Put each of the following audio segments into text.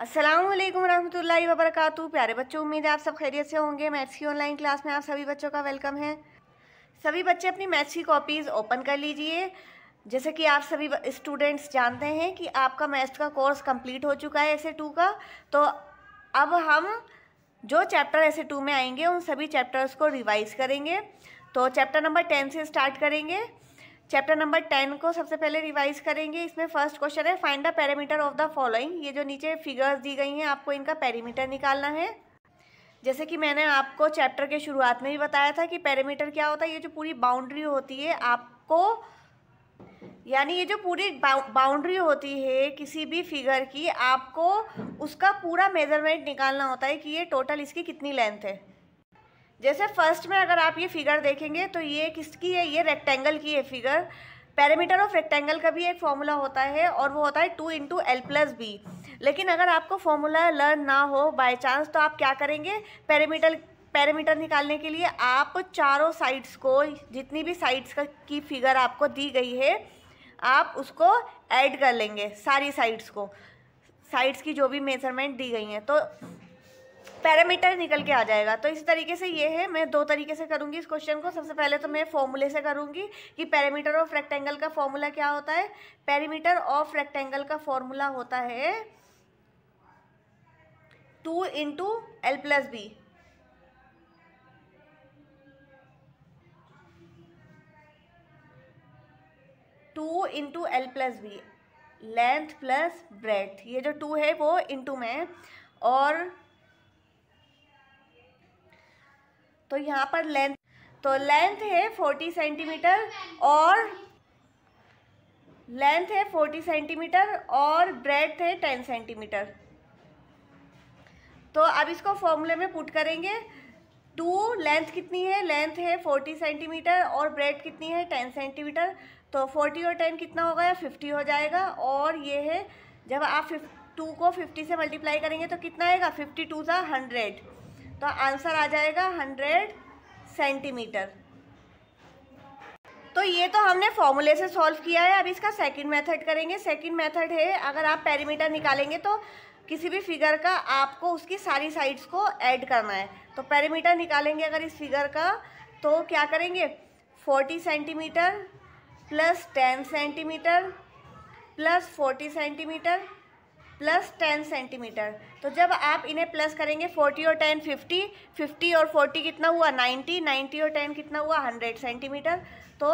असलम वरहमल वरक प्यारे बच्चों उम्मीद है आप सब खैरियत से होंगे मैथ्स की ऑनलाइन क्लास में आप सभी बच्चों का वेलकम है सभी बच्चे अपनी मैथ्स की कॉपीज़ ओपन कर लीजिए जैसे कि आप सभी स्टूडेंट्स जानते हैं कि आपका मैथ्स का कोर्स कंप्लीट हो चुका है ऐसे टू का तो अब हम जो चैप्टर ऐसे टू में आएंगे उन सभी चैप्टर्स को रिवाइज़ करेंगे तो चैप्टर नंबर टेन से स्टार्ट करेंगे चैप्टर नंबर टेन को सबसे पहले रिवाइज करेंगे इसमें फर्स्ट क्वेश्चन है find the parameter of the following ये जो नीचे फिगर्स दी गई हैं आपको इनका पैरीमीटर निकालना है जैसे कि मैंने आपको चैप्टर के शुरुआत में भी बताया था कि पैरामीटर क्या होता है ये जो पूरी बाउंड्री होती है आपको यानी ये जो पूरी बाउंड्री होती है किसी भी फिगर की आपको उसका पूरा मेजरमेंट निकालना होता है कि ये टोटल इसकी कितनी लेंथ है जैसे फर्स्ट में अगर आप ये फिगर देखेंगे तो ये किसकी है ये रेक्टेंगल की है फिगर पैरामीटर ऑफ रेक्टेंगल का भी एक फॉर्मूला होता है और वो होता है two into L plus B लेकिन अगर आपको फॉर्मूला लर्न ना हो बाय चांस तो आप क्या करेंगे पैरामीटर पैरामीटर निकालने के लिए आप चारों साइड्स को जितनी भी साइड्स का की फिगर आपको दी गई है आप उसको ऐड कर लेंगे सारी साइड्स को साइड्स की जो भी मेजरमेंट दी गई हैं तो पैरामीटर निकल के आ जाएगा तो इस तरीके से ये है मैं दो तरीके से करूँगी इस क्वेश्चन को सबसे पहले तो मैं फॉर्मूले से करूँगी कि पैरामीटर ऑफ रेक्टेंगल का फॉर्मूला क्या होता है पैरामीटर ऑफ रेक्टेंगल का फॉर्मूला होता है two into L plus B two into L plus B length plus breadth ये जो टू है वो इंटू में और तो यहाँ पर लेंथ तो लेंथ है फोर्टी सेंटीमीटर और लेंथ है फोर्टी सेंटीमीटर और ब्रेथ है टेन सेंटीमीटर तो अब इसको फॉर्मूले में पुट करेंगे टू लेंथ कितनी है लेंथ है फोर्टी सेंटीमीटर और ब्रेड कितनी है टेन सेंटीमीटर तो फोर्टी और टेन कितना होगा या फिफ्टी हो जाएगा और ये है जब आप फिफ टू को फिफ्टी से मल्टीप्लाई करेंगे तो कितना आएगा फिफ्टी टू ज़ा हंड्रेड तो आंसर आ जाएगा हंड्रेड सेंटीमीटर तो ये तो हमने फॉर्मूले से सॉल्व किया है अब इसका सेकंड मेथड करेंगे सेकंड मेथड है अगर आप पेरीमीटर निकालेंगे तो किसी भी फिगर का आपको उसकी सारी साइड्स को ऐड करना है तो पेरीमीटर निकालेंगे अगर इस फिगर का तो क्या करेंगे forty centimetre plus ten centimetre plus forty centimetre plus ten centimetre तो जब आप इन्हें प्लस करेंगे फोर्टी और टेन फिफ्टी फिफ्टी और फोर्टी कितना हुआ नाइन्टी नाइन्टी और टेन कितना हुआ हंड्रेड सेंटीमीटर तो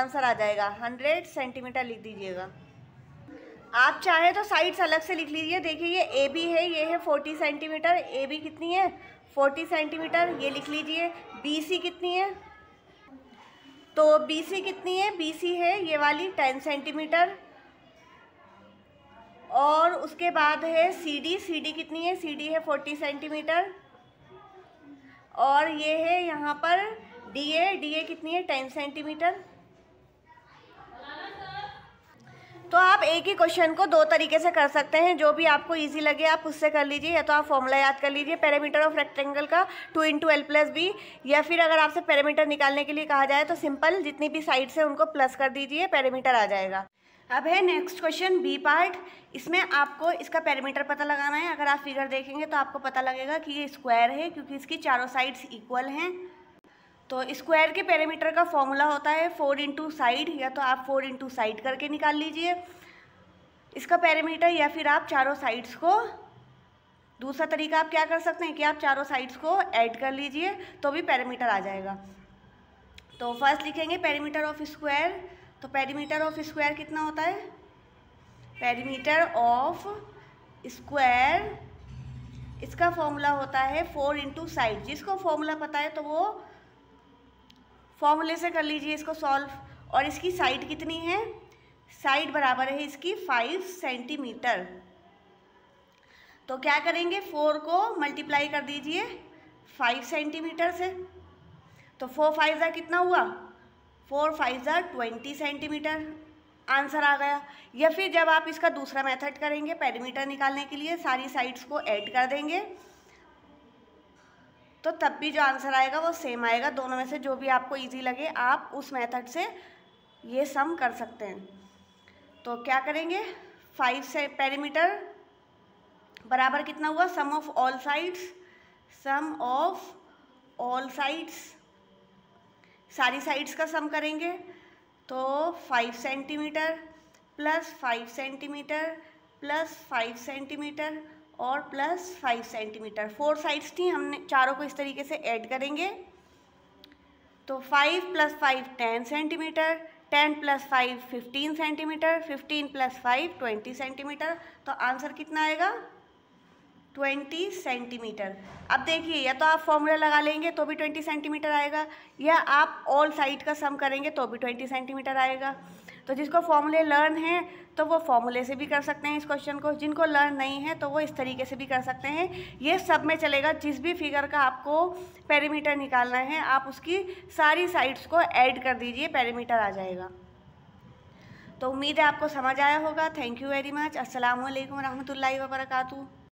आंसर आ जाएगा हंड्रेड सेंटीमीटर लिख दीजिएगा आप चाहें तो साइड्स अलग से लिख लीजिए देखिए ये ए बी है ये है फोर्टी सेंटीमीटर ए बी कितनी है फोर्टी सेंटीमीटर ये लिख लीजिए बी सी कितनी है तो बी सी कितनी है बी सी है ये वाली टेन सेंटीमीटर और उसके बाद है सी डी सी डी कितनी है सी डी है फोर्टी सेंटीमीटर और ये है यहाँ पर डी ए डी ए कितनी है टेन सेंटीमीटर तो आप एक ही क्वेश्चन को दो तरीके से कर सकते हैं जो भी आपको इजी लगे आप उससे कर लीजिए या तो आप फॉर्मूला याद कर लीजिए पैरामीटर ऑफ रेक्टेंगल का two into L plus B या फिर अगर आपसे पैरामीटर निकालने के लिए कहा जाए तो सिंपल जितनी भी साइड से उनको प्लस कर दीजिए पैरामीटर आ जाएगा अब है नेक्स्ट क्वेश्चन बी पार्ट इसमें आपको इसका पैरामीटर पता लगाना है अगर आप फिगर देखेंगे तो आपको पता लगेगा कि ये स्क्वायर है क्योंकि इसकी चारों साइड्स इक्वल हैं तो स्क्वायर के पैरामीटर का फॉर्मूला होता है फोर इंटू साइड या तो आप फोर इंटू साइड करके निकाल लीजिए इसका पैरामीटर या फिर आप चारों साइड्स को दूसरा तरीका आप क्या कर सकते हैं कि आप चारों साइड्स को ऐड कर लीजिए तो भी पैरामीटर आ जाएगा तो फर्स्ट लिखेंगे पैरामीटर ऑफ स्क्वायर तो पेरीमीटर ऑफ स्क्वायर कितना होता है पेरीमीटर ऑफ स्क्वायर इसका फॉर्मूला होता है फोर इंटू साइड जिसको फॉर्मूला पता है तो वो फॉर्मूले से कर लीजिए इसको सॉल्व और इसकी साइड कितनी है साइड बराबर है इसकी फाइव सेंटीमीटर तो क्या करेंगे फोर को मल्टीप्लाई कर दीजिए फाइव सेंटीमीटर से तो फोर फाइव का कितना हुआ फोर फाइव ज़ार ट्वेंटी सेंटीमीटर आंसर आ गया या फिर जब आप इसका दूसरा मेथड करेंगे पेरीमीटर निकालने के लिए सारी साइड्स को ऐड कर देंगे तो तब भी जो आंसर आएगा वो सेम आएगा दोनों में से जो भी आपको इजी लगे आप उस मेथड से ये सम कर सकते हैं तो क्या करेंगे फाइव से पेरीमीटर बराबर कितना हुआ sum of all sides sum of all sides सारी साइड्स का सम करेंगे तो five centimetre plus five centimetre plus five centimetre और plus five centimetre four sides थी हमने चारों को इस तरीके से ऐड करेंगे तो five plus five ten centimetre ten plus five fifteen centimetre fifteen plus five twenty centimetre तो आंसर कितना आएगा ट्वेंटी सेंटीमीटर अब देखिए या तो आप फॉर्मूला लगा लेंगे तो भी ट्वेंटी सेंटीमीटर आएगा या आप ऑल साइड का सम करेंगे तो भी ट्वेंटी सेंटीमीटर आएगा तो जिसको फॉर्मूले लर्न है तो वो फॉर्मूले से भी कर सकते हैं इस क्वेश्चन को जिनको लर्न नहीं है तो वो इस तरीके से भी कर सकते हैं ये सब में चलेगा जिस भी फिगर का आपको पेरीमीटर निकालना है आप उसकी सारी साइड्स को ऐड कर दीजिए पेरीमीटर आ जाएगा तो उम्मीद है आपको समझ आया होगा थैंक यू वेरी मच असलकम वरहमल वर्का